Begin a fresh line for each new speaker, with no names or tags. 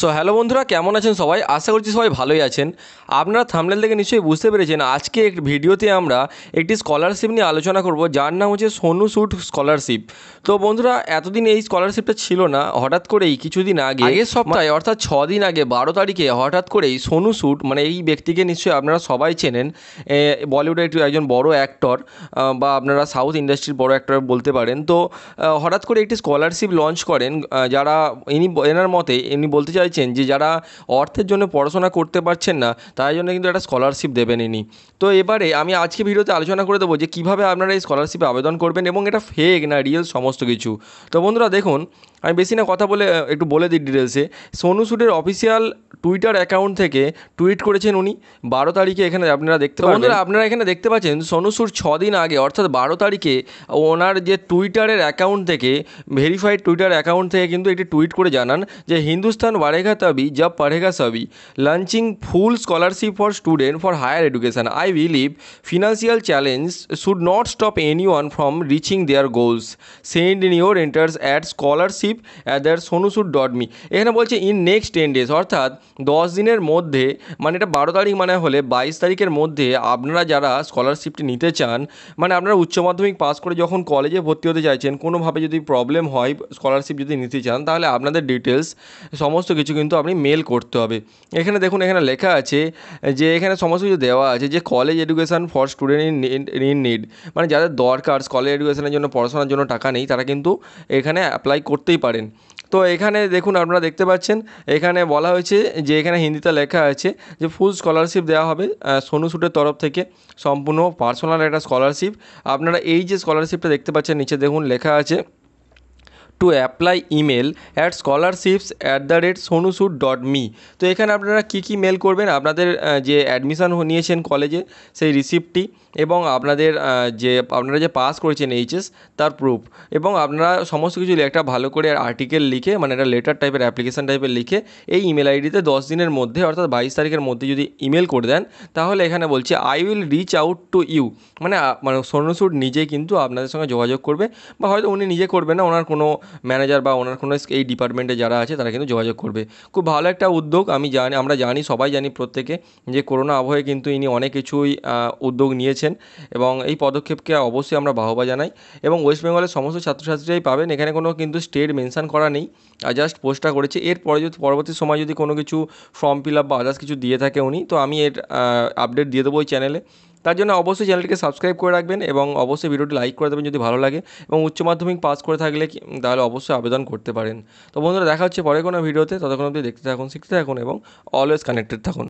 so hello বন্ধুরা কেমন আছেন সবাই আশা করছি সবাই ভালোই আছেন আপনারা থামলেল থেকে নিশ্চয়ই বুঝতে পেরেছেন আজকে এক ভিডিওতে আমরা একটি স্কলারশিপ নিয়ে আলোচনা করব যার নাম হচ্ছে সোনু স্যুট স্কলারশিপ তো বন্ধুরা এতদিন এই স্কলারশিপটা ছিল না হঠাৎ করেই কিছুদিন আগে আগের সপ্তাহে মানে অর্থাৎ ছ দিন আগে বারো তারিখে হঠাৎ করেই সোনু স্যুট মানে এই ব্যক্তিকে নিশ্চয়ই আপনারা সবাই চেনেন বলিউডের একটি একজন বড় অ্যাক্টর বা আপনারা সাউথ ইন্ডাস্ট্রির বড় অ্যাক্টর বলতে পারেন তো হঠাৎ করে একটি স্কলারশিপ লঞ্চ করেন যারা ইনি এনার মতে ইনি বলতে চাই চাইছেন যে যারা অর্থের জন্য পড়াশোনা করতে পারছেন না তাই জন্য কিন্তু একটা স্কলারশিপ দেবেন ইনি তো এবারে আমি আজকে ভিডিওতে আলোচনা করে দেবো যে কীভাবে আপনারা এই স্কলারশিপে আবেদন করবেন এবং এটা ফেক না রিয়েল সমস্ত কিছু তো বন্ধুরা দেখুন আমি বেশি না কথা বলে একটু বলে দিই ডিটেলসে সোনু সুডের অফিসিয়াল টুইটার অ্যাকাউন্ট থেকে টুইট করেছেন উনি বারো তারিখে এখানে আপনারা দেখতে বন্ধুরা আপনারা এখানে দেখতে পাচ্ছেন সোনুসুর দিন আগে অর্থাৎ বারো তারিখে ওনার যে টুইটারের অ্যাকাউন্ট থেকে ভেরিফাইড টুইটার অ্যাকাউন্ট থেকে কিন্তু একটি টুইট করে জানান যে হিন্দুস্তান বাড়েগা তাবি যা পারেঘা সবই launching full scholarship for student for higher education I believe financial challenge should not stop any one from reaching there goals send in your enters at scholarship at that সনুসুর dot me এখানে বলছে in next ten days অর্থাৎ দশ দিনের মধ্যে মানে এটা বারো তারিখ মানে হলে বাইশ তারিখের মধ্যে আপনারা যারা স্কলারশিপটি নিতে চান মানে আপনারা উচ্চ মাধ্যমিক পাস করে যখন কলেজে ভর্তি হতে চাইছেন কোনোভাবে যদি প্রবলেম হয় স্কলারশিপ যদি নিতে চান তাহলে আপনাদের ডিটেলস সমস্ত কিছু কিন্তু আপনি মেল করতে হবে এখানে দেখুন এখানে লেখা আছে যে এখানে সমস্ত কিছু দেওয়া আছে যে college education for student in in need মানে যাদের দরকার কলেজ এডুকেশনের জন্য পড়াশোনার জন্য টাকা নেই তারা কিন্তু এখানে অ্যাপ্লাই করতেই পারেন তো এখানে দেখুন আপনারা দেখতে পাচ্ছেন এখানে বলা হয়েছে যে এখানে হিন্দিতে লেখা আছে যে ফুল স্কলারশিপ দেওয়া হবে সোনু সুটের তরফ থেকে সম্পূর্ণ পার্সোনাল একটা স্কলারশিপ আপনারা এই যে স্কলারশিপটা দেখতে পাচ্ছেন নিচে দেখুন লেখা আছে to apply email at scholarships at the rate সোনুসুদ dot me তো এখানে আপনারা কী কী মেল করবেন আপনাদের যে অ্যাডমিশান নিয়েছেন কলেজে সেই রিসিপ্টটি এবং আপনাদের যে আপনারা যে পাস করেছেন এইচএস তার প্রুফ এবং আপনারা সমস্ত কিছু একটা ভালো করে আর্টিকেল লিখে মানে একটা লেটার টাইপের অ্যাপ্লিকেশান টাইপের লিখে এই ইমেল আইডিতে দশ দিনের মধ্যে অর্থাৎ বাইশ তারিখের মধ্যে যদি ইমেল করে দেন তাহলে এখানে বলছে I will reach out to you মানে মানে সোনুসুট নিজে কিন্তু আপনাদের সঙ্গে যোগাযোগ করবে বা হয়তো উনি নিজে করবে না ওনার কোনো ম্যানেজার বা ওনার কোনো এই ডিপার্টমেন্টে যারা আছে তারা কিন্তু যোগাযোগ করবে খুব ভালো একটা উদ্যোগ আমি জানি আমরা জানি সবাই জানি প্রত্যেকে যে করোনা আবহাওয়ায় কিন্তু ইনি অনেক কিছুই উদ্যোগ নিয়েছেন এবং এই পদক্ষেপকে অবশ্যই আমরা বাহবা জানাই এবং ওয়েস্ট বেঙ্গলের সমস্ত ছাত্রছাত্রীরাই পাবেন এখানে কোনো কিন্তু স্টেট মেনশান করা নেই আর জাস্ট পোস্টটা করেছে এরপরে যদি পরবর্তী সময় যদি কোনো কিছু ফর্ম ফিল আপ বা আদার্স কিছু দিয়ে থাকে উনি তো আমি এর আপডেট দিয়ে দেবো ওই চ্যানেলে তার জন্য অবশ্যই চ্যানেলটিকে সাবস্ক্রাইব করে রাখবেন এবং অবশ্যই ভিডিওটি লাইক করে দেবেন যদি ভালো লাগে এবং উচ্চ মাধ্যমিক পাস করে থাকলে তাহলে অবশ্যই আবেদন করতে পারেন তো বন্ধুরা দেখা হচ্ছে পরে কোনো ভিডিওতে ততক্ষণ অবধি দেখতে থাকুন শিখতে থাকুন এবং অলওয়েজ কানেক্টেড থাকুন